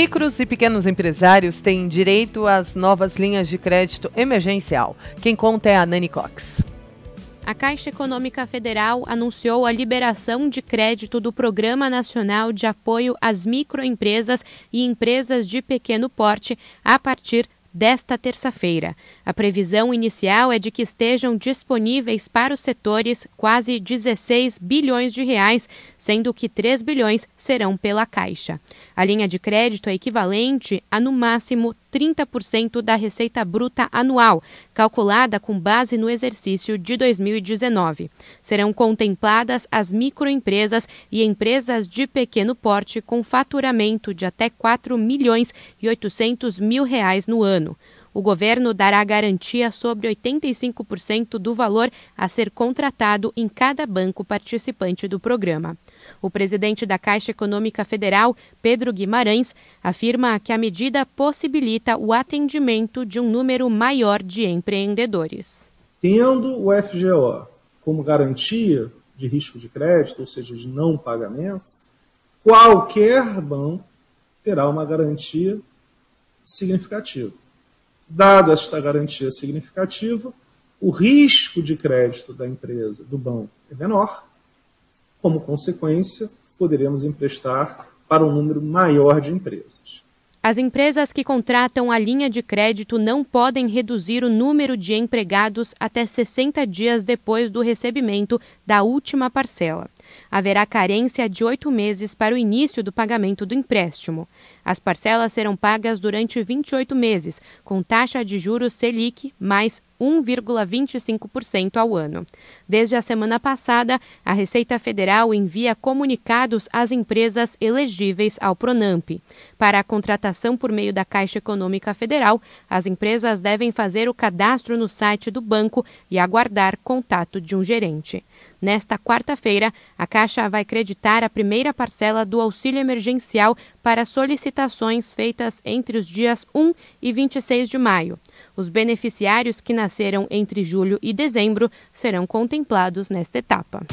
Micros e pequenos empresários têm direito às novas linhas de crédito emergencial. Quem conta é a Nani Cox. A Caixa Econômica Federal anunciou a liberação de crédito do Programa Nacional de Apoio às Microempresas e Empresas de Pequeno Porte a partir desta terça-feira. A previsão inicial é de que estejam disponíveis para os setores quase 16 bilhões de reais, sendo que 3 bilhões serão pela Caixa. A linha de crédito é equivalente a no máximo 30% da receita bruta anual, calculada com base no exercício de 2019. Serão contempladas as microempresas e empresas de pequeno porte com faturamento de até 4 milhões e 800 mil reais no ano ano. O governo dará garantia sobre 85% do valor a ser contratado em cada banco participante do programa. O presidente da Caixa Econômica Federal, Pedro Guimarães, afirma que a medida possibilita o atendimento de um número maior de empreendedores. Tendo o FGO como garantia de risco de crédito, ou seja, de não pagamento, qualquer banco terá uma garantia significativa. Dada esta garantia significativa, o risco de crédito da empresa, do banco, é menor. Como consequência, poderemos emprestar para um número maior de empresas. As empresas que contratam a linha de crédito não podem reduzir o número de empregados até 60 dias depois do recebimento da última parcela haverá carência de oito meses para o início do pagamento do empréstimo. As parcelas serão pagas durante 28 meses, com taxa de juros Selic mais 1,25% ao ano. Desde a semana passada, a Receita Federal envia comunicados às empresas elegíveis ao Pronamp. Para a contratação por meio da Caixa Econômica Federal, as empresas devem fazer o cadastro no site do banco e aguardar contato de um gerente. Nesta quarta-feira, a Caixa vai creditar a primeira parcela do auxílio emergencial para solicitações feitas entre os dias 1 e 26 de maio. Os beneficiários que nasceram entre julho e dezembro serão contemplados nesta etapa.